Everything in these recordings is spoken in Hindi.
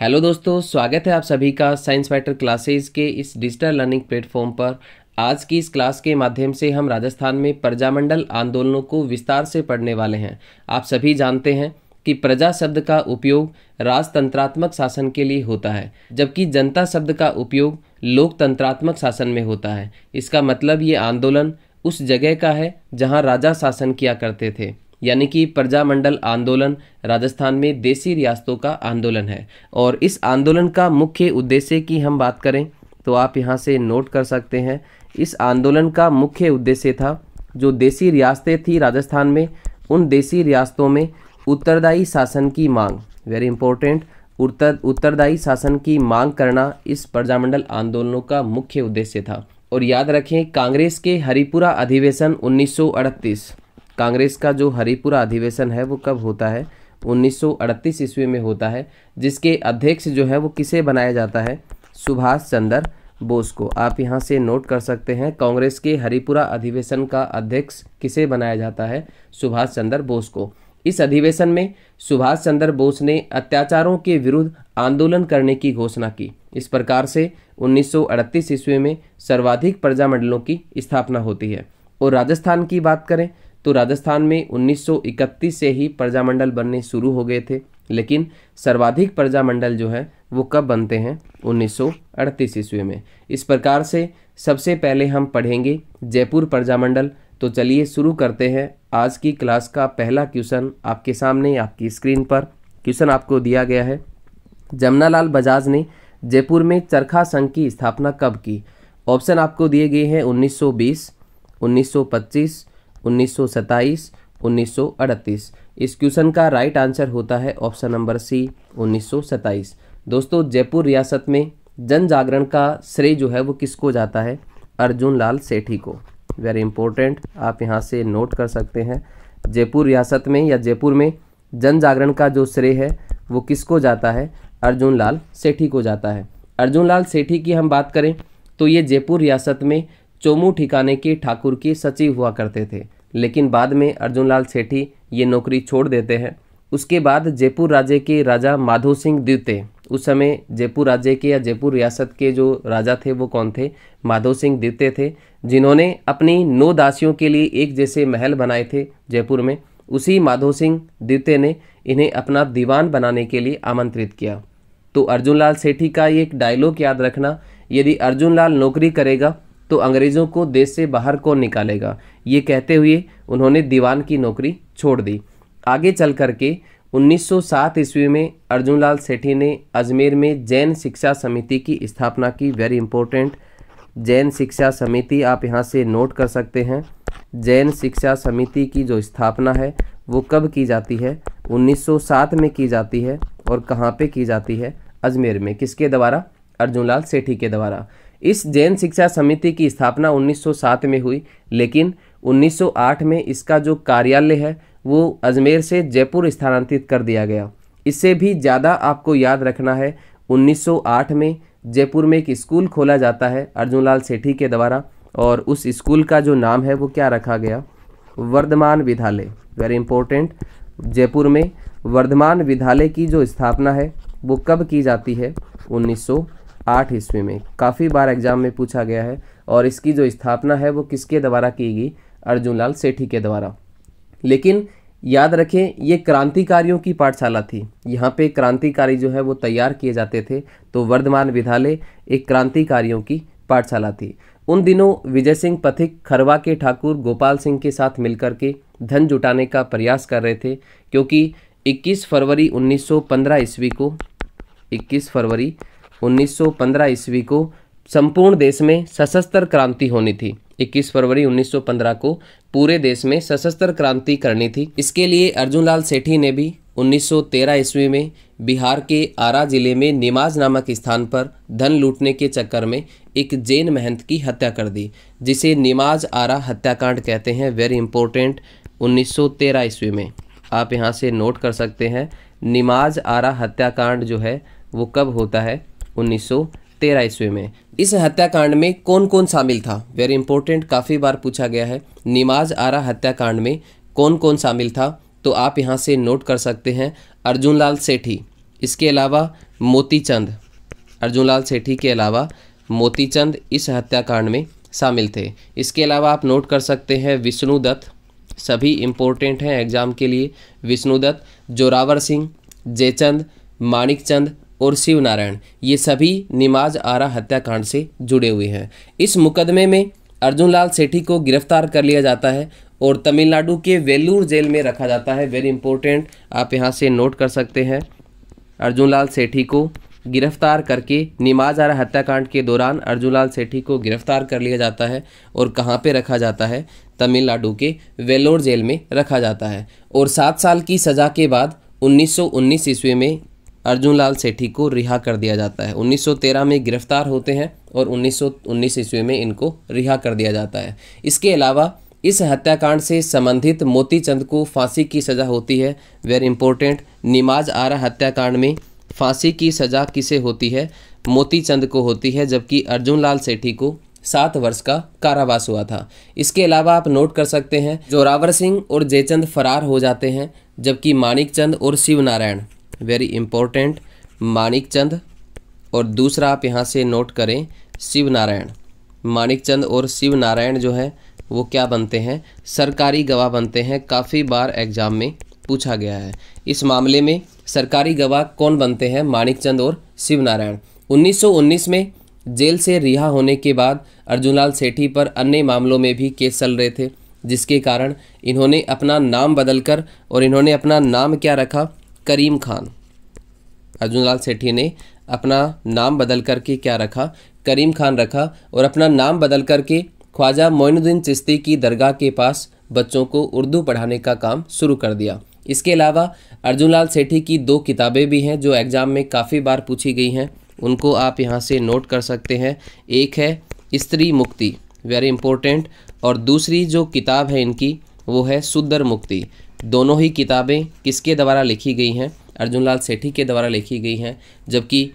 हेलो दोस्तों स्वागत है आप सभी का साइंस फाइटर क्लासेस के इस डिजिटल लर्निंग प्लेटफॉर्म पर आज की इस क्लास के माध्यम से हम राजस्थान में प्रजामंडल आंदोलनों को विस्तार से पढ़ने वाले हैं आप सभी जानते हैं कि प्रजा शब्द का उपयोग राजतंत्रात्मक शासन के लिए होता है जबकि जनता शब्द का उपयोग लोकतंत्रात्मक शासन में होता है इसका मतलब ये आंदोलन उस जगह का है जहाँ राजा शासन किया करते थे यानी कि प्रजामंडल आंदोलन राजस्थान में देसी रियासतों का आंदोलन है और इस आंदोलन का मुख्य उद्देश्य की हम बात करें तो आप यहाँ से नोट कर सकते हैं इस आंदोलन का मुख्य उद्देश्य था जो देसी रियासतें थी राजस्थान में उन देसी रियासतों में उत्तरदायी शासन की मांग वेरी इंपॉर्टेंट उत्तर उत्तरदायी शासन की मांग करना इस प्रजामंडल आंदोलनों का मुख्य उद्देश्य था और याद रखें कांग्रेस के हरिपुरा अधिवेशन उन्नीस कांग्रेस का जो हरिपुरा अधिवेशन है वो कब होता है 1938 ईस्वी में होता है जिसके अध्यक्ष जो है वो किसे बनाया जाता है सुभाष चंद्र बोस को आप यहाँ से नोट कर सकते हैं कांग्रेस के हरिपुरा अधिवेशन का अध्यक्ष किसे बनाया जाता है सुभाष चंद्र बोस को इस अधिवेशन में सुभाष चंद्र बोस ने अत्याचारों के विरुद्ध आंदोलन करने की घोषणा की इस प्रकार से 1938 ईस्वी में सर्वाधिक प्रजामंडलों की स्थापना होती है और राजस्थान की बात करें तो राजस्थान में 1931 से ही प्रजामंडल बनने शुरू हो गए थे लेकिन सर्वाधिक प्रजामंडल जो है वो कब बनते हैं 1938 ईस्वी में इस प्रकार से सबसे पहले हम पढ़ेंगे जयपुर प्रजामंडल तो चलिए शुरू करते हैं आज की क्लास का पहला क्वेश्चन आपके सामने आपकी स्क्रीन पर क्वेश्चन आपको दिया गया है जमनालाल बजाज ने जयपुर में चरखा संघ की स्थापना कब की ऑप्शन आपको दिए गए हैं 1920, 1925, 1927, 1938 इस क्वेश्चन का राइट आंसर होता है ऑप्शन नंबर सी 1927 दोस्तों जयपुर रियासत में जन जागरण का श्रेय जो है वो किसको जाता है अर्जुन लाल सेठी को वेरी इंपॉर्टेंट आप यहाँ से नोट कर सकते हैं जयपुर रियासत में या जयपुर में जन जागरण का जो श्रेय है वो किसको जाता है अर्जुन लाल सेठी को जाता है अर्जुन लाल सेठी की हम बात करें तो ये जयपुर रियासत में चोमू ठिकाने के ठाकुर के सचिव हुआ करते थे लेकिन बाद में अर्जुनलाल सेठी ये नौकरी छोड़ देते हैं उसके बाद जयपुर राज्य के राजा माधो सिंह द्वितीय उस समय जयपुर राज्य के या जयपुर रियासत के जो राजा थे वो कौन थे माधो सिंह द्वितीय थे जिन्होंने अपनी नौ दासियों के लिए एक जैसे महल बनाए थे जयपुर में उसी माधो सिंह द्वितीय ने इन्हें अपना दीवान बनाने के लिए आमंत्रित किया तो अर्जुनलाल सेठी का ये एक डायलॉग याद रखना यदि अर्जुनलाल नौकरी करेगा तो अंग्रेज़ों को देश से बाहर कौन निकालेगा ये कहते हुए उन्होंने दीवान की नौकरी छोड़ दी आगे चल करके 1907 ईस्वी में अर्जुनलाल सेठी ने अजमेर में जैन शिक्षा समिति की स्थापना की वेरी इंपॉर्टेंट जैन शिक्षा समिति आप यहाँ से नोट कर सकते हैं जैन शिक्षा समिति की जो स्थापना है वो कब की जाती है 1907 में की जाती है और कहाँ पे की जाती है अजमेर में किसके द्वारा अर्जुनलाल सेठी के द्वारा इस जैन शिक्षा समिति की स्थापना 1907 में हुई लेकिन 1908 में इसका जो कार्यालय है वो अजमेर से जयपुर स्थानांतरित कर दिया गया इससे भी ज़्यादा आपको याद रखना है 1908 में जयपुर में एक स्कूल खोला जाता है अर्जुन लाल सेठी के द्वारा और उस स्कूल का जो नाम है वो क्या रखा गया वर्धमान विद्यालय वेरी इंपॉर्टेंट जयपुर में वर्धमान विद्यालय की जो स्थापना है वो कब की जाती है आठ ईस्वी में काफ़ी बार एग्जाम में पूछा गया है और इसकी जो स्थापना है वो किसके द्वारा की गई अर्जुन लाल सेठी के द्वारा लेकिन याद रखें ये क्रांतिकारियों की पाठशाला थी यहाँ पे क्रांतिकारी जो है वो तैयार किए जाते थे तो वर्धमान विद्यालय एक क्रांतिकारियों की पाठशाला थी उन दिनों विजय सिंह पथिक खरवा के ठाकुर गोपाल सिंह के साथ मिलकर के धन जुटाने का प्रयास कर रहे थे क्योंकि 21 फरवरी 1915 ईस्वी को 21 फरवरी 1915 ईस्वी को संपूर्ण देश में सशस्त्र क्रांति होनी थी 21 फरवरी 1915 को पूरे देश में सशस्त्र क्रांति करनी थी इसके लिए अर्जुन लाल सेठी ने भी 1913 ईस्वी में बिहार के आरा जिले में निमाज नामक स्थान पर धन लूटने के चक्कर में एक जैन महंत की हत्या कर दी जिसे निमाज आरा हत्याकांड कहते हैं वेरी इंपॉर्टेंट 1913 ईस्वी में आप यहाँ से नोट कर सकते हैं निमाज आरा हत्याकांड जो है वो कब होता है उन्नीस सौ ईस्वी में इस हत्याकांड में कौन कौन शामिल था वेरी इंपॉर्टेंट काफ़ी बार पूछा गया है निमाज आरा हत्याकांड में कौन कौन शामिल था तो आप यहाँ से नोट कर सकते हैं अर्जुन लाल सेठी इसके अलावा मोती चंद अर्जुन लाल सेठी के अलावा मोती चंद इस हत्याकांड में शामिल थे इसके अलावा आप नोट कर सकते हैं विष्णु दत्त सभी इम्पोर्टेंट हैं एग्ज़ाम के लिए विष्णु दत्त जोरावर सिंह जयचंद माणिक चंद और शिव नारायण ये सभी निमाज आरा हत्याकांड से जुड़े हुए हैं इस मुकदमे में अर्जुन लाल सेठी को गिरफ्तार कर लिया जाता है और तमिलनाडु के वेलूर जेल में रखा जाता है वेरी इंपॉर्टेंट आप यहाँ से नोट कर सकते हैं अर्जुन लाल सेठी को गिरफ्तार करके निमाज आरा हत्याकांड के दौरान अर्जुन लाल सेठी को गिरफ्तार कर लिया जाता है और कहाँ पे रखा जाता है तमिलनाडु के वेलोर जेल में रखा जाता है और सात साल की सज़ा के बाद 1919 ईस्वी में अर्जुन लाल सेठी को रिहा कर दिया जाता है 1913 में गिरफ्तार होते हैं और 1919 ईस्वी में इनको रिहा कर दिया जाता है इसके अलावा इस हत्याकांड से संबंधित मोती चंद को फांसी की सज़ा होती है वेरी इंपॉर्टेंट निमाज आरा हत्याकांड में फांसी की सज़ा किसे होती है मोतीचंद को होती है जबकि अर्जुन लाल सेठी को सात वर्ष का कारावास हुआ था इसके अलावा आप नोट कर सकते हैं जोरावर सिंह और जयचंद फरार हो जाते हैं जबकि मानिकचंद चंद और शिव नारायण वेरी इम्पोर्टेंट मानिक चंद और दूसरा आप यहाँ से नोट करें शिव नारायण मानिक चंद और शिव नारायण जो है वो क्या बनते हैं सरकारी गवाह बनते हैं काफ़ी बार एग्जाम में पूछा गया है इस मामले में सरकारी गवाह कौन बनते हैं मानिक चंद और शिव नारायण उन्नीस में जेल से रिहा होने के बाद अर्जुनलाल सेठी पर अन्य मामलों में भी केस चल रहे थे जिसके कारण इन्होंने अपना नाम बदलकर और इन्होंने अपना नाम क्या रखा करीम खान अर्जुन लाल सेठी ने अपना नाम बदल करके क्या रखा करीम खान रखा और अपना नाम बदल करके ख्वाजा मोइनुद्दीन चिश्ती की दरगाह के पास बच्चों को उर्दू पढ़ाने का काम शुरू कर दिया इसके अलावा अर्जुन लाल सेठी की दो किताबें भी हैं जो एग्ज़ाम में काफ़ी बार पूछी गई हैं उनको आप यहाँ से नोट कर सकते हैं एक है स्त्री मुक्ति वेरी इंपॉर्टेंट और दूसरी जो किताब है इनकी वो है सुदर मुक्ति दोनों ही किताबें किसके द्वारा लिखी गई हैं अर्जुन लाल सेठी के द्वारा लिखी गई हैं जबकि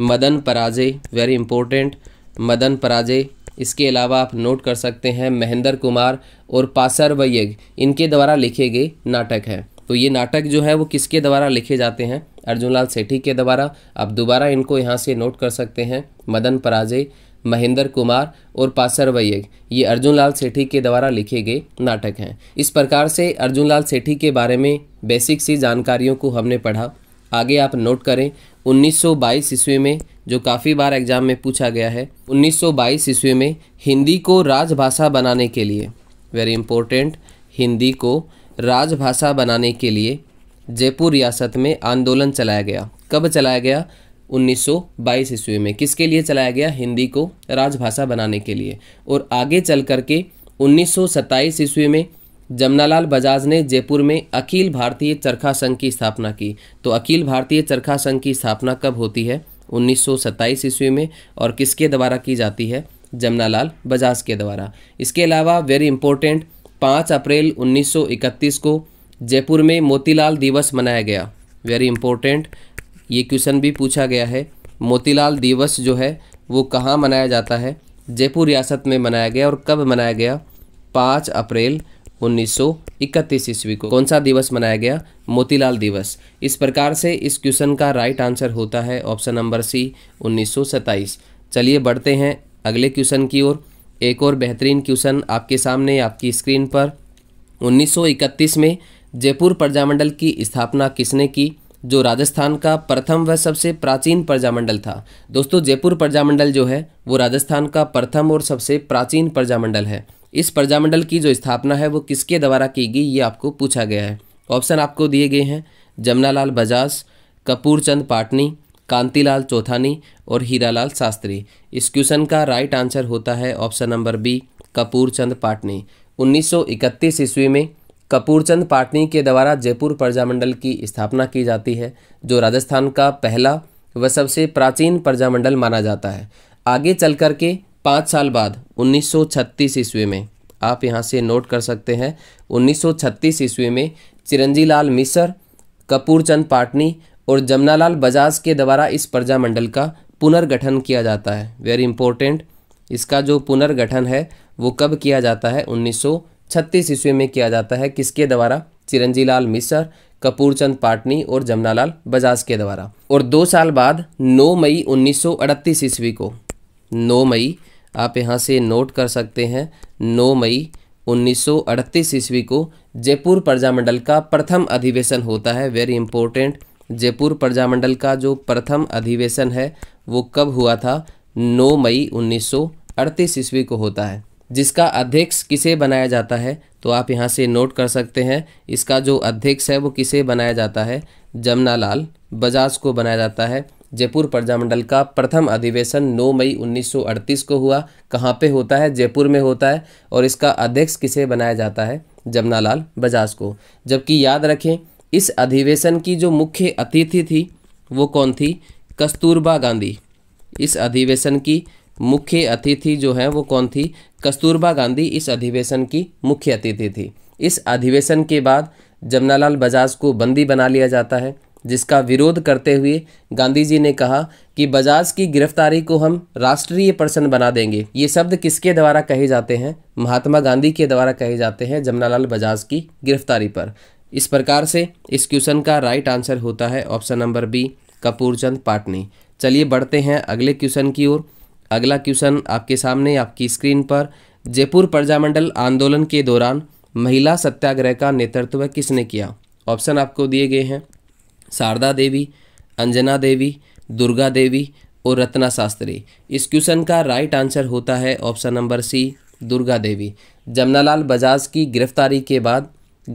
मदन पराजय वेरी इंपॉर्टेंट मदन पराजय इसके अलावा आप नोट कर सकते हैं महेंद्र कुमार और पासर वैग इनके द्वारा लिखे गए नाटक हैं तो ये नाटक जो है वो किसके द्वारा लिखे जाते हैं अर्जुन लाल सेठी के द्वारा आप दोबारा इनको यहाँ से नोट कर सकते हैं मदन पराजय महेंद्र कुमार और पासरवैय ये अर्जुन लाल सेठी के द्वारा लिखे गए नाटक हैं इस प्रकार से अर्जुन लाल सेठी के बारे में बेसिक सी जानकारियों को हमने पढ़ा आगे आप नोट करें 1922 ईस्वी में जो काफ़ी बार एग्जाम में पूछा गया है 1922 ईस्वी में हिंदी को राजभाषा बनाने के लिए वेरी इंपॉर्टेंट हिंदी को राजभाषा बनाने के लिए जयपुर रियासत में आंदोलन चलाया गया कब चलाया गया 1922 ईस्वी में किसके लिए चलाया गया हिंदी को राजभाषा बनाने के लिए और आगे चल करके उन्नीस ईस्वी में जमनालाल बजाज ने जयपुर में अखिल भारतीय चरखा संघ की स्थापना की तो अखिल भारतीय चरखा संघ की स्थापना कब होती है 1927 ईस्वी में और किसके द्वारा की जाती है जमनालाल बजाज के द्वारा इसके अलावा वेरी इंपॉर्टेंट 5 अप्रैल 1931 को जयपुर में मोतीलाल दिवस मनाया गया वेरी इंपॉर्टेंट ये क्वेश्चन भी पूछा गया है मोतीलाल दिवस जो है वो कहाँ मनाया जाता है जयपुर रियासत में मनाया गया और कब मनाया गया पाँच अप्रैल इकतीस ईस्वी को कौन सा दिवस मनाया गया मोतीलाल दिवस इस प्रकार से इस क्वेश्चन का राइट आंसर होता है ऑप्शन नंबर सी 1927 चलिए बढ़ते हैं अगले क्वेश्चन की ओर एक और बेहतरीन क्वेश्चन आपके सामने आपकी स्क्रीन पर 1931 में जयपुर प्रजामंडल की स्थापना किसने की जो राजस्थान का प्रथम व सबसे प्राचीन प्रजामंडल था दोस्तों जयपुर प्रजामंडल जो है वो राजस्थान का प्रथम और सबसे प्राचीन प्रजामंडल है इस प्रजामंडल की जो स्थापना है वो किसके द्वारा की गई ये आपको पूछा गया है ऑप्शन आपको दिए गए हैं जमनालाल बजाज कपूरचंद पाटनी कांतीलाल चौथानी और हीरालाल शास्त्री इस क्वेश्चन का राइट आंसर होता है option number B Kapoorchand Patni 1931 ईस्वी में कपूरचंद पाटनी के द्वारा जयपुर प्रजामंडल की स्थापना की जाती है जो राजस्थान का पहला व सबसे प्राचीन प्रजामंडल माना जाता है आगे चल कर के पाँच साल बाद 1936 ईस्वी में आप यहाँ से नोट कर सकते हैं 1936 ईस्वी में चिरंजीलाल मिसर कपूरचंद पाटनी और जमनालाल बजाज के द्वारा इस प्रजामंडल का पुनर्गठन किया जाता है वेरी इंपॉर्टेंट इसका जो पुनर्गठन है वो कब किया जाता है 1936 छत्तीस ईस्वी में किया जाता है किसके द्वारा चिरंजीलाल मिश्र कपूरचंद पाटनी और जमनालाल बजाज के द्वारा और दो साल बाद 9 मई 1938 ईस्वी को 9 मई आप यहाँ से नोट कर सकते हैं 9 मई 1938 ईस्वी को जयपुर प्रजामंडल का प्रथम अधिवेशन होता है वेरी इंपॉर्टेंट जयपुर प्रजामंडल का जो प्रथम अधिवेशन है वो कब हुआ था 9 मई 1938 ईस्वी को होता है जिसका अध्यक्ष किसे बनाया जाता है तो आप यहाँ से नोट कर सकते हैं इसका जो अध्यक्ष है वो किसे बनाया जाता है जमनालाल बजाज को बनाया जाता है जयपुर प्रजामंडल का प्रथम अधिवेशन 9 मई 1938 को हुआ कहाँ पे होता है जयपुर में होता है और इसका अध्यक्ष किसे बनाया जाता है जमनालाल बजाज को जबकि याद रखें इस अधिवेशन की जो मुख्य अतिथि थी वो कौन थी कस्तूरबा गांधी इस अधिवेशन की मुख्य अतिथि जो है वो कौन थी कस्तूरबा गांधी इस अधिवेशन की मुख्य अतिथि थी इस अधिवेशन के बाद जमनालाल बजाज को बंदी बना लिया जाता है जिसका विरोध करते हुए गांधी जी ने कहा कि बजाज की गिरफ्तारी को हम राष्ट्रीय प्रश्न बना देंगे ये शब्द किसके द्वारा कहे जाते हैं महात्मा गांधी के द्वारा कहे जाते हैं जमनालाल बजाज की गिरफ्तारी पर इस प्रकार से इस क्वेश्चन का राइट आंसर होता है option number B Kapoorchand Patni चलिए बढ़ते हैं अगले क्वेश्चन की ओर अगला क्वेश्चन आपके सामने आपकी स्क्रीन पर जयपुर प्रजामंडल आंदोलन के दौरान महिला सत्याग्रह का नेतृत्व किसने किया ऑप्शन आपको दिए गए हैं शारदा देवी अंजना देवी दुर्गा देवी और रत्ना शास्त्री इस क्वेश्चन का राइट आंसर होता है option number C Durga Devi Jamnalal Bajaj की गिरफ्तारी के बाद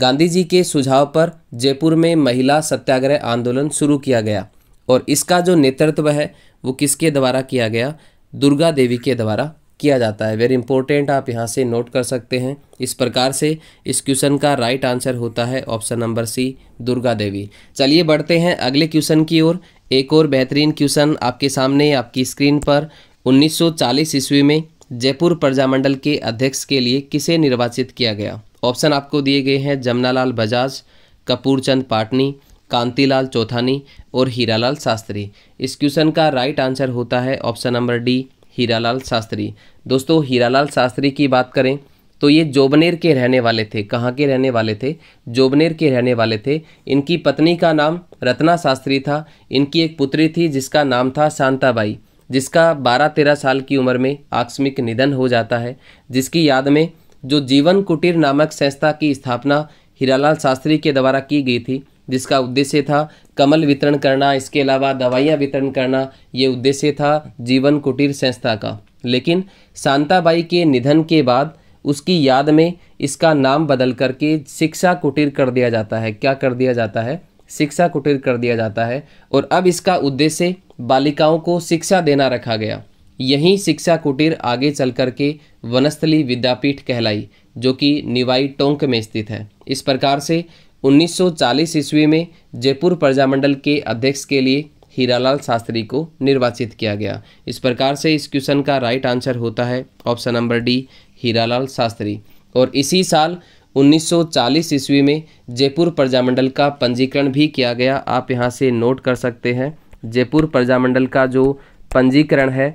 गांधी जी के सुझाव पर जयपुर में महिला सत्याग्रह आंदोलन शुरू किया गया और इसका जो नेतृत्व है वो किसके द्वारा किया गया दुर्गा देवी के द्वारा किया जाता है वेरी इंपॉर्टेंट आप यहाँ से नोट कर सकते हैं इस प्रकार से इस क्वेश्चन का राइट आंसर होता है option number C Durga Devi चलिए बढ़ते हैं अगले क्वेश्चन की ओर एक और बेहतरीन क्वेश्चन आपके सामने आपकी स्क्रीन पर 1940 ईस्वी में जयपुर प्रजामंडल के अध्यक्ष के लिए किसे निर्वाचित किया गया ऑप्शन आपको दिए गए हैं जमनालाल बजाज कपूरचंद पाटनी कांतीलाल चौथानी और हीरालाल शास्त्री इस क्वेश्चन का राइट आंसर होता है option number D Hiralal Shastri दोस्तों हीरालाल शास्त्री की बात करें तो ये जोबनेर के रहने वाले थे कहाँ के रहने वाले थे जोबनेर के रहने वाले थे इनकी पत्नी का नाम रत्ना शास्त्री था इनकी एक पुत्री थी जिसका नाम था शांताबाई जिसका बारह तेरह साल की उम्र में आकस्मिक निधन हो जाता है जिसकी याद में जो जीवन कुटीर नामक संस्था की स्थापना हीरालाल शास्त्री के द्वारा की गई थी जिसका उद्देश्य था कमल वितरण करना इसके अलावा दवाइयाँ वितरण करना ये उद्देश्य था जीवन कुटीर संस्था का लेकिन शांताबाई के निधन के बाद उसकी याद में इसका नाम बदल करके शिक्षा कुटीर कर दिया जाता है क्या कर दिया जाता है शिक्षा कुटीर कर दिया जाता है और अब इसका उद्देश्य बालिकाओं को शिक्षा देना रखा गया यही शिक्षा कुटीर आगे चल करके वनस्थली विद्यापीठ कहलाई जो कि निवाई टोंक में स्थित है इस प्रकार से 1940 ईस्वी में जयपुर प्रजामंडल के अध्यक्ष के लिए हीरालाल शास्त्री को निर्वाचित किया गया इस प्रकार से इस क्वेश्चन का राइट आंसर होता है option number D Hiralal Shastri और इसी साल 1940 ईस्वी में जयपुर प्रजामंडल का पंजीकरण भी किया गया आप यहाँ से नोट कर सकते हैं जयपुर प्रजामंडल का जो पंजीकरण है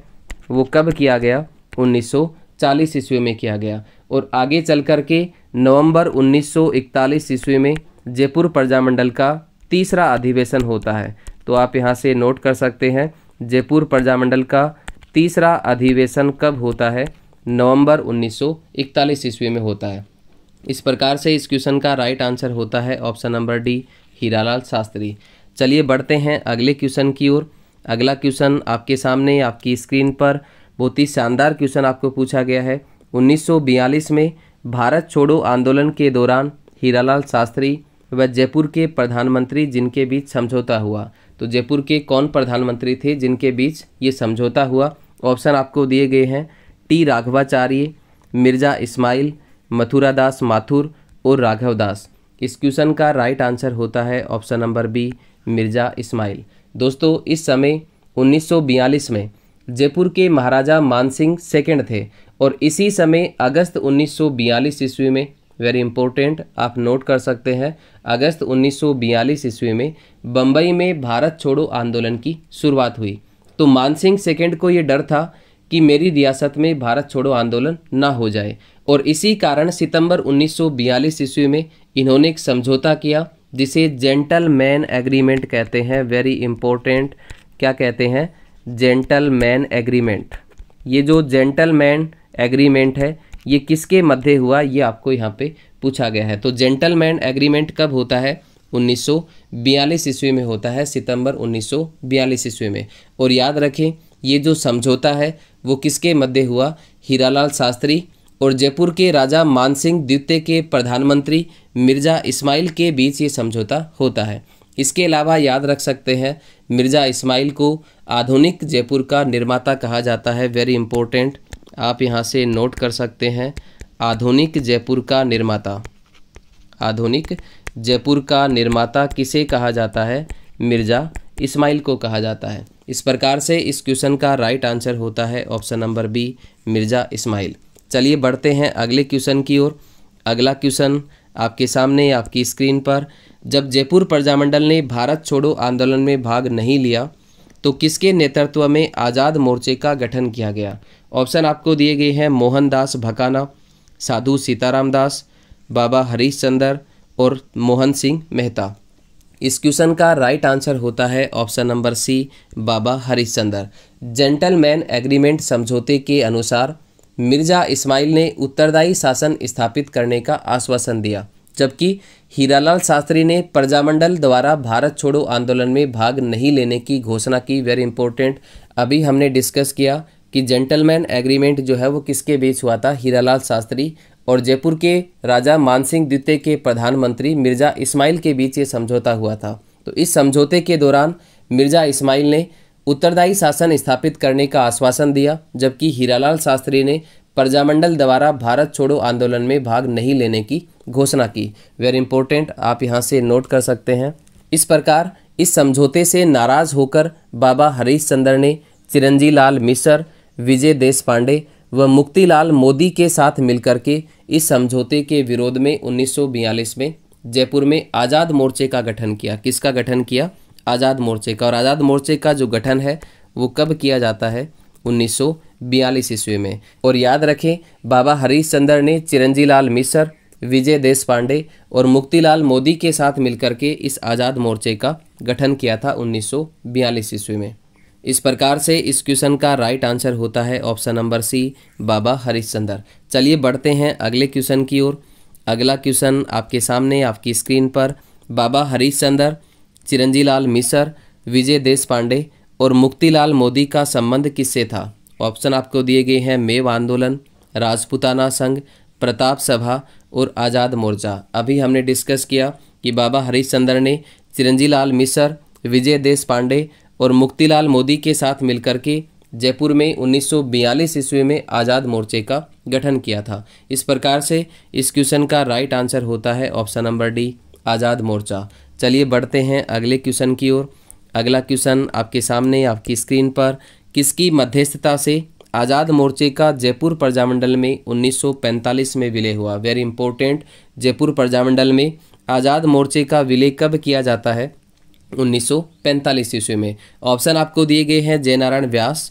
वो कब किया गया 1940 ईस्वी में किया गया और आगे चल कर के नवंबर 1941 ईस्वी में जयपुर प्रजामंडल का तीसरा अधिवेशन होता है तो आप यहाँ से नोट कर सकते हैं जयपुर प्रजामंडल का तीसरा अधिवेशन कब होता है नवंबर 1941 ईस्वी में होता है इस प्रकार से इस क्वेश्चन का राइट आंसर होता है option number D Hiralal Shastri चलिए बढ़ते हैं अगले क्वेश्चन की ओर अगला क्वेश्चन आपके सामने आपकी स्क्रीन पर बहुत ही शानदार क्वेश्चन आपको पूछा गया है 1942 में भारत छोड़ो आंदोलन के दौरान हीरालाल शास्त्री वह जयपुर के प्रधानमंत्री जिनके बीच समझौता हुआ तो जयपुर के कौन प्रधानमंत्री थे जिनके बीच ये समझौता हुआ ऑप्शन आपको दिए गए हैं टी राघवाचार्य मिर्ज़ा इस्माइल मथुरादास माथुर और राघवदास इस क्वेश्चन का राइट आंसर होता है option number B Mirza Ismail दोस्तों इस समय 1942 में जयपुर के महाराजा मानसिंह सेकंड थे और इसी समय अगस्त 1942 ईस्वी में वेरी इंपॉर्टेंट आप नोट कर सकते हैं अगस्त 1942 ईस्वी में बम्बई में भारत छोड़ो आंदोलन की शुरुआत हुई तो मानसिंह सेकेंड को ये डर था कि मेरी रियासत में भारत छोड़ो आंदोलन ना हो जाए और इसी कारण सितंबर 1942 ईस्वी में इन्होंने एक समझौता किया जिसे जेंटलमैन एग्रीमेंट कहते हैं वेरी इंपॉर्टेंट क्या कहते हैं जेंटलमैन एग्रीमेंट ये जो जेंटलमैन एग्रीमेंट है ये किसके मध्य हुआ ये आपको यहाँ पे पूछा गया है तो जेंटलमैन एग्रीमेंट कब होता है 1942 ईस्वी में होता है सितंबर 1942 ईस्वी में और याद रखें ये जो समझौता है वो किसके मध्य हुआ हीरालाल शास्त्री और जयपुर के राजा मानसिंह द्वितीय के प्रधानमंत्री मिर्ज़ा इस्माइल के बीच ये समझौता होता है इसके अलावा याद रख सकते हैं मिर्ज़ा इस्माइल को आधुनिक जयपुर का निर्माता कहा जाता है वेरी इंपॉर्टेंट आप यहाँ से नोट कर सकते हैं आधुनिक जयपुर का निर्माता आधुनिक जयपुर का निर्माता किसे कहा जाता है मिर्ज़ा इस्माइल को कहा जाता है इस प्रकार से इस क्वेश्चन का राइट आंसर होता है option number B Mirza Ismail चलिए बढ़ते हैं अगले क्वेश्चन की ओर अगला क्वेश्चन आपके सामने आपकी स्क्रीन पर जब जयपुर प्रजामंडल ने भारत छोड़ो आंदोलन में भाग नहीं लिया तो किसके नेतृत्व में आज़ाद मोर्चे का गठन किया गया ऑप्शन आपको दिए गए हैं मोहनदास भकाना साधु सीताराम दास बाबा हरीश और मोहन सिंह मेहता इस क्वेश्चन का राइट आंसर होता है option number C Baba Harishchandra gentleman agreement समझौते के अनुसार मिर्जा इस्माइल ने उत्तरदायी शासन स्थापित करने का आश्वासन दिया जबकि हीरालाल शास्त्री ने प्रजामंडल द्वारा भारत छोड़ो आंदोलन में भाग नहीं लेने की घोषणा की वेरी इंपॉर्टेंट अभी हमने डिस्कस किया कि जेंटलमैन एग्रीमेंट जो है वो किसके बीच हुआ था हीरालाल शास्त्री और जयपुर के राजा मानसिंह द्वितीय के प्रधानमंत्री मिर्ज़ा इस्माइल के बीच ये समझौता हुआ था तो इस समझौते के दौरान मिर्ज़ा इस्माइल ने उत्तरदायी शासन स्थापित करने का आश्वासन दिया जबकि हीरालाल शास्त्री ने प्रजामंडल द्वारा भारत छोड़ो आंदोलन में भाग नहीं लेने की घोषणा की वेरी इंपॉर्टेंट आप यहाँ से नोट कर सकते हैं इस प्रकार इस समझौते से नाराज़ होकर बाबा हरीश चंद्र ने चिरंजी लाल मिश्र विजय देश पांडे व मुक्तिलाल मोदी के साथ मिलकर के इस समझौते के विरोध में 1942 में जयपुर में आज़ाद मोर्चे का गठन किया किसका गठन किया आज़ाद मोर्चे का और आज़ाद मोर्चे का जो गठन है वो कब किया जाता है 1942 ईस्वी में और याद रखें बाबा हरीश चंद्र ने चिरंजीलाल मिसर विजय देश पांडे और मुक्तिलाल मोदी के साथ मिलकर के इस आज़ाद मोर्चे का गठन किया था उन्नीस ईस्वी में इस प्रकार से इस क्वेश्चन का राइट आंसर होता है ऑप्शन नंबर सी बाबा हरिश्चंदर चलिए बढ़ते हैं अगले क्वेश्चन की ओर अगला क्वेश्चन आपके सामने आपकी स्क्रीन पर बाबा चिरंजी चिरंजीलाल मिसर विजय देश पांडे और मुक्तिलाल मोदी का संबंध किससे था ऑप्शन आपको दिए गए हैं मेव आंदोलन राजपुताना संघ प्रताप सभा और आज़ाद मोर्चा अभी हमने डिस्कस किया कि बाबा हरिश्चंद्र ने चिरंजीलाल मिसर विजय देश पांडे और मुक्तिलाल मोदी के साथ मिलकर के जयपुर में 1942 ईस्वी में आज़ाद मोर्चे का गठन किया था इस प्रकार से इस क्वेश्चन का राइट आंसर होता है option number D Azad Morcha चलिए बढ़ते हैं अगले क्वेश्चन की ओर अगला क्वेश्चन आपके सामने आपकी स्क्रीन पर किसकी मध्यस्थता से आज़ाद मोर्चे का जयपुर प्रजामंडल में 1945 में विलय हुआ वेरी इंपॉर्टेंट जयपुर प्रजामंडल में आज़ाद मोर्चे का विलय कब किया जाता है उन्नीस ईस्वी में ऑप्शन आपको दिए गए हैं जयनारायण व्यास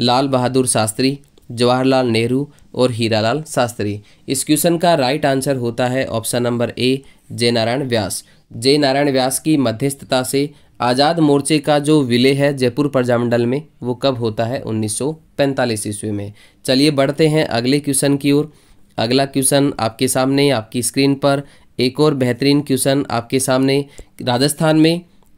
लाल बहादुर शास्त्री जवाहरलाल नेहरू और हीरालाल शास्त्री इस क्वेश्चन का राइट आंसर होता है option number A Jainarayan Vyas Jainarayan Vyas की मध्यस्थता से आज़ाद मोर्चे का जो विलय है जयपुर प्रजामंडल में वो कब होता है 1945 ईस्वी में चलिए बढ़ते हैं अगले क्वेश्चन की ओर अगला क्वेश्चन आपके सामने आपकी स्क्रीन पर एक और बेहतरीन क्वेश्चन आपके सामने राजस्थान में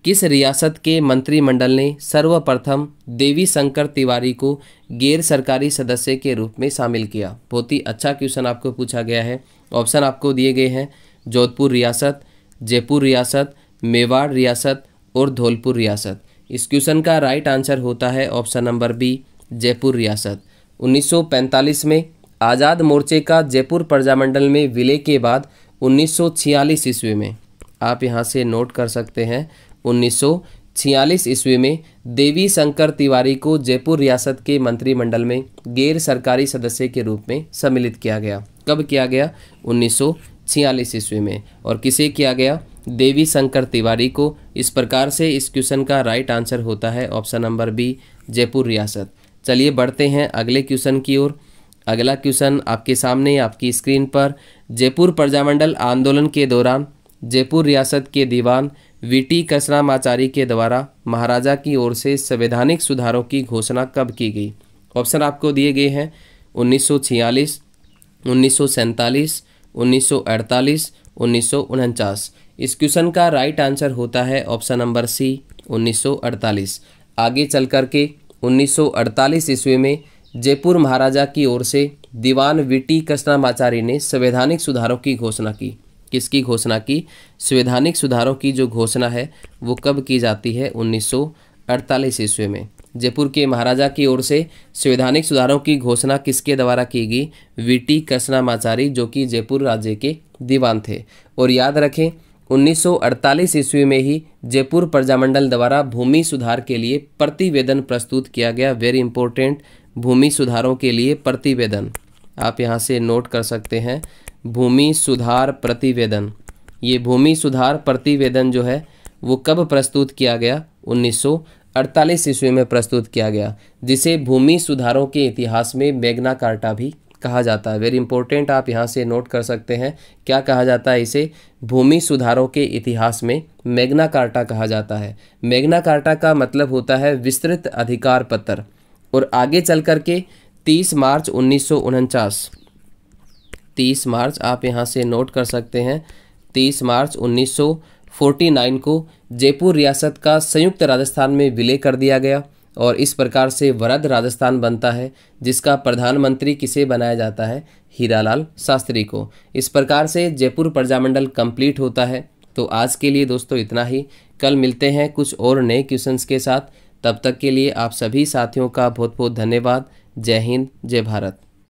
किस रियासत के मंत्रिमंडल ने सर्वप्रथम देवी शंकर तिवारी को गैर सरकारी सदस्य के रूप में शामिल किया बहुत ही अच्छा क्वेश्चन आपको पूछा गया है ऑप्शन आपको दिए गए हैं जोधपुर रियासत जयपुर रियासत मेवाड़ रियासत और धौलपुर रियासत इस क्वेश्चन का राइट आंसर होता है ऑप्शन नंबर बी जयपुर रियासत 1945 में आज़ाद मोर्चे का जयपुर प्रजामंडल में विलय के बाद 1946 ईस्वी में आप यहाँ से नोट कर सकते हैं उन्नीस छियालीस ईस्वी में देवी शंकर तिवारी को जयपुर रियासत के मंत्रिमंडल में गैर सरकारी सदस्य के रूप में सम्मिलित किया गया कब किया गया उन्नीस ईस्वी में और किसे किया गया देवी शंकर तिवारी को इस प्रकार से इस क्वेश्चन का राइट आंसर होता है ऑप्शन नंबर बी जयपुर रियासत चलिए बढ़ते हैं अगले क्वेश्चन की ओर अगला क्वेश्चन आपके सामने आपकी स्क्रीन पर जयपुर प्रजामंडल आंदोलन के दौरान जयपुर रियासत के दीवान वीटी कसरामाचारी के द्वारा महाराजा की ओर से संवैधानिक सुधारों की घोषणा कब की गई ऑप्शन आपको दिए गए हैं 1946, 1947, 1948, 1949। इस क्वेश्चन का राइट आंसर होता है ऑप्शन नंबर सी 1948। आगे चल कर के 1948 ईस्वी में जयपुर महाराजा की ओर से दीवान वीटी कृष्णामाचारी ने संवैधानिक सुधारों की घोषणा की किसकी घोषणा की संवैधानिक सुधारों की जो घोषणा है वो कब की जाती है 1948 ईस्वी में जयपुर के महाराजा की ओर से संवैधानिक सुधारों की घोषणा किसके द्वारा की गई वी टी कृष्णामाचारी जो कि जयपुर राज्य के दीवान थे और याद रखें 1948 ईस्वी में ही जयपुर प्रजामंडल द्वारा भूमि सुधार के लिए प्रतिवेदन प्रस्तुत किया गया वेरी इंपॉर्टेंट भूमि सुधारों के लिए प्रतिवेदन आप यहाँ से नोट कर सकते हैं भूमि सुधार प्रतिवेदन ये भूमि सुधार प्रतिवेदन जो है वो कब प्रस्तुत किया गया 1948 ईस्वी में प्रस्तुत किया गया जिसे भूमि सुधारों के इतिहास में मैग्ना कार्टा भी कहा जाता है वेरी इंपॉर्टेंट आप यहाँ से नोट कर सकते हैं क्या कहा जाता है इसे भूमि सुधारों के इतिहास में मैग्ना कार्टा कहा जाता है मैग्ना कार्टा का मतलब होता है विस्तृत अधिकार पत्र और आगे चल कर के तीस मार्च उन्नीस तीस मार्च आप यहाँ से नोट कर सकते हैं तीस मार्च 1949 को जयपुर रियासत का संयुक्त राजस्थान में विलय कर दिया गया और इस प्रकार से वरद राजस्थान बनता है जिसका प्रधानमंत्री किसे बनाया जाता है हीरालाल शास्त्री को इस प्रकार से जयपुर प्रजामंडल कंप्लीट होता है तो आज के लिए दोस्तों इतना ही कल मिलते हैं कुछ और नए क्वेश्चंस के साथ तब तक के लिए आप सभी साथियों का बहुत बहुत धन्यवाद जय हिंद जय भारत